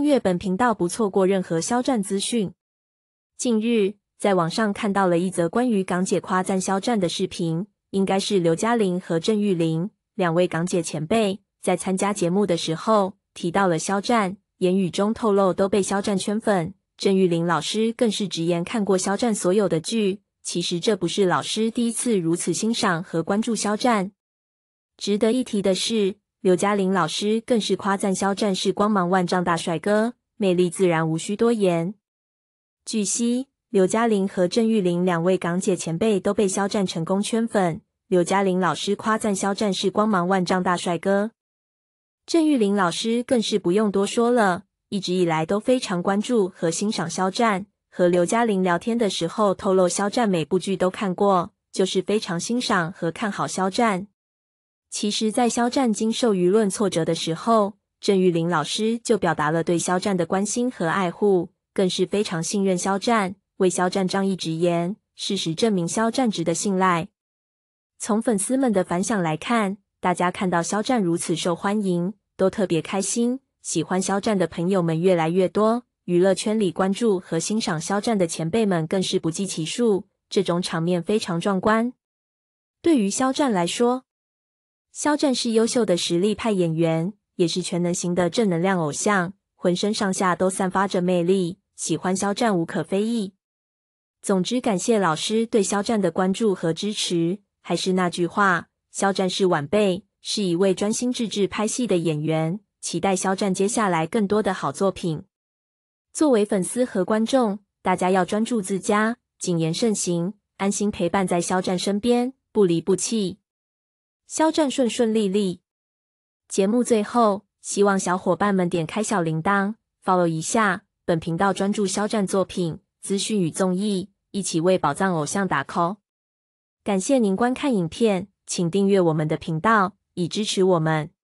订阅本频道，不错过任何肖战资讯。近日，在网上看到了一则关于港姐夸赞肖战的视频，应该是刘嘉玲和郑裕玲两位港姐前辈在参加节目的时候提到了肖战，言语中透露都被肖战圈粉。郑裕玲老师更是直言看过肖战所有的剧。其实这不是老师第一次如此欣赏和关注肖战。值得一提的是。刘嘉玲老师更是夸赞肖战是光芒万丈大帅哥，魅力自然无需多言。据悉，刘嘉玲和郑玉玲两位港姐前辈都被肖战成功圈粉。刘嘉玲老师夸赞肖战是光芒万丈大帅哥，郑玉玲老师更是不用多说了，一直以来都非常关注和欣赏肖战。和刘嘉玲聊天的时候，透露肖战每部剧都看过，就是非常欣赏和看好肖战。其实，在肖战经受舆论挫折的时候，郑玉玲老师就表达了对肖战的关心和爱护，更是非常信任肖战，为肖战仗义直言。事实证明，肖战值得信赖。从粉丝们的反响来看，大家看到肖战如此受欢迎，都特别开心。喜欢肖战的朋友们越来越多，娱乐圈里关注和欣赏肖战的前辈们更是不计其数。这种场面非常壮观。对于肖战来说，肖战是优秀的实力派演员，也是全能型的正能量偶像，浑身上下都散发着魅力。喜欢肖战无可非议。总之，感谢老师对肖战的关注和支持。还是那句话，肖战是晚辈，是一位专心致志拍戏的演员。期待肖战接下来更多的好作品。作为粉丝和观众，大家要专注自家，谨言慎行，安心陪伴在肖战身边，不离不弃。肖战顺顺利利。节目最后，希望小伙伴们点开小铃铛，follow 一下本频道，专注肖战作品资讯与综艺，一起为宝藏偶像打 call。感谢您观看影片，请订阅我们的频道以支持我们。